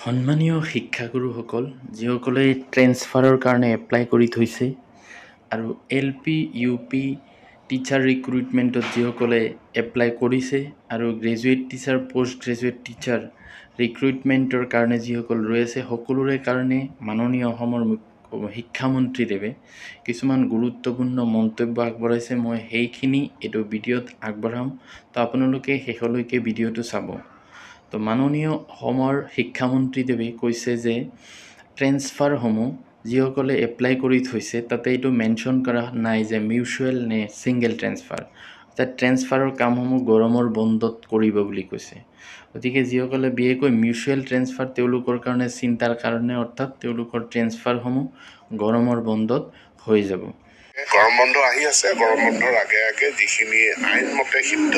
সন্মানীয় শিক্ষাগুৰুসকল যিসকলে ট্ৰেন্সফাৰৰ কাৰণে এপ্লাই কৰি থৈছে আৰু L P U P teacher ৰিক্ৰুইটমেণ্টত যিসকলে এপ্লাই কৰিছে আৰু graduate teacher post graduate teacher ৰিক্ৰুইটমেণ্টৰ কাৰণে যিসকল ৰৈ আছে সকলোৰে কাৰণে মাননীয় অসমৰ শিক্ষামন্ত্ৰীদেৱে কিছুমান গুৰুত্বপূৰ্ণ মন্তব্য আগবঢ়াইছে মই সেইখিনি এইটো ভিডিঅ'ত আগবঢ়াম তো আপোনালোকে শেষলৈকে ভিডিঅ'টো চাব তো মাননীয় অসমৰ শিক্ষামন্ত্ৰীদেৱে কৈছে যে ট্ৰেন্সফাৰসমূহ যিসকলে এপ্লাই কৰি থৈছে তাতে এইটো মেনশ্যন কৰা নাই যে মিউচুৱেল নে ছিংগেল ট্ৰেন্সফাৰ অৰ্থাৎ ট্ৰেঞ্চফাৰৰ কামসমূহ গৰমৰ বন্ধত কৰিব বুলি কৈছে গতিকে যিসকলে বিশেষকৈ মিউচুৱেল ট্ৰেন্সফাৰ তেওঁলোকৰ কাৰণে চিন্তাৰ কাৰণে অৰ্থাৎ তেওঁলোকৰ ট্ৰেঞ্চফাৰসমূহ গৰমৰ বন্ধত হৈ যাব গৰম বন্ধ আহি আছে গৰম বন্ধৰ আগে আগে যিখিনি আইনমতে সিদ্ধ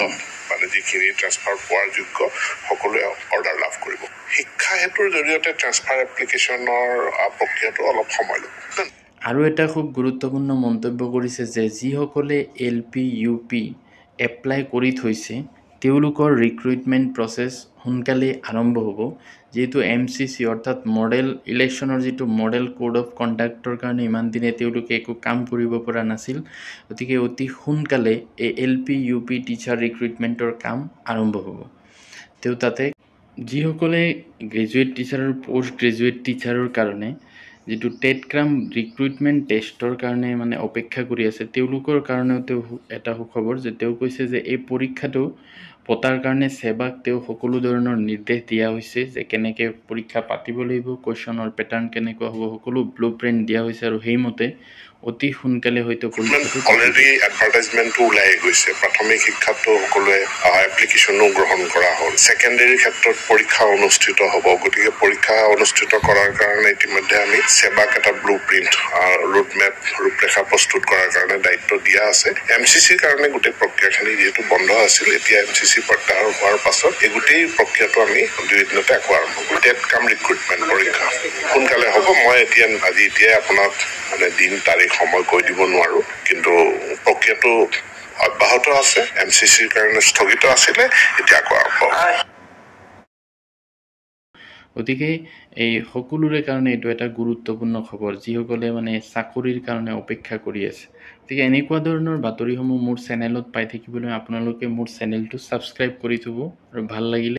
মানে যিখিনি ট্ৰেঞ্চফাৰ পোৱাৰ যোগ্য সকলোৱে অৰ্ডাৰ লাভ কৰিব শিক্ষা হেতুৰ জৰিয়তে ট্ৰেঞ্চফাৰ এপ্লিকেশ্যনৰ প্ৰক্ৰিয়াটো অলপ সময় ল'ব আৰু এটা খুব গুৰুত্বপূৰ্ণ মন্তব্য কৰিছে যে যিসকলে L P U P apply কৰি থৈছে তেওঁলোকৰ ৰিক্ৰুইটমেণ্ট প্ৰচেছ সোনকালেই আৰম্ভ হ'ব যিহেতু এম চি চি অৰ্থাৎ মডেল ইলেকশ্যনৰ যিটো মডেল ক'ড অফ কণ্ডাক্টৰ কাৰণে ইমান দিনে তেওঁলোকে একো কাম কৰিব পৰা নাছিল গতিকে অতি সোনকালে এই L P U P teacher ৰিক্ৰুইটমেণ্টৰ কাম আৰম্ভ হ'ব তেওঁ তাতে যিসকলে গ্ৰেজুৱেট টিচাৰ আৰু প'ষ্ট গ্ৰেজুৱেট টিচাৰৰ কাৰণে যিটো টেটক্ৰাম ৰিক্ৰুইটমেণ্ট টেষ্টৰ কাৰণে মানে অপেক্ষা কৰি আছে তেওঁলোকৰ কাৰণেও তেওঁ এটা সুখবৰ যে তেওঁ কৈছে যে এই পৰীক্ষাটো পতাৰ কাৰণে ছেবাক তেওঁ সকলো ধৰণৰ নিৰ্দেশ দিয়া হৈছে যে কেনেকৈ পৰীক্ষা পাতিব লাগিব কুৱেশ্যনৰ পেটাৰ্ণ কেনেকুৱা হ'ব সকলো ব্লু প্ৰিণ্ট দিয়া হৈছে আৰু সেইমতে অতি সোনকালে হয়তো অলৰেডি এডভাৰটাইজমেণ্টো ওলাই গৈছে প্ৰাথমিক শিক্ষাততো সকলোৱে এপ্লিকেশ্যনো গ্ৰহণ কৰা হ'ল ছেকেণ্ডেৰী ক্ষেত্ৰত পৰীক্ষা অনুষ্ঠিত হ'ব গতিকে পৰীক্ষা অনুষ্ঠিত কৰাৰ কাৰণে ইতিমধ্যে আমি চেবাক এটা ব্লু প্ৰিণ্ট ৰোডমেপ ৰূপৰেখা প্ৰস্তুত কৰাৰ কাৰণে দায়িত্ব দিয়া আছে এম চি চিৰ কাৰণে গোটেই প্ৰক্ৰিয়াখিনি যিহেতু বন্ধ আছিল এতিয়া এম চি চি প্ৰত্যাহাৰ হোৱাৰ পাছত এই গোটেই প্ৰক্ৰিয়াটো আমি দিনতে আকৌ আৰম্ভ কৰোঁ ডেট কাম ৰিক্ৰুটমেণ্ট পৰীক্ষা সোনকালে হ'ব মই এতিয়া আজি এতিয়াই আপোনাক মানে দিন তাৰিখ সময় কৈ দিব নোৱাৰো কিন্তু প্ৰক্ৰিয়াটো অব্যাহত আছে এম চি চিৰ কাৰণে স্থগিত আছিলে এতিয়া আকৌ গতিকে এই সকলোৰে কাৰণে এইটো এটা গুৰুত্বপূৰ্ণ খবৰ যিসকলে মানে চাকৰিৰ কাৰণে অপেক্ষা কৰি আছে গতিকে এনেকুৱা ধৰণৰ বাতৰিসমূহ মোৰ চেনেলত পাই থাকিবলৈ আপোনালোকে মোৰ চেনেলটো ছাবস্ক্ৰাইব কৰি থ'ব আৰু ভাল লাগিলে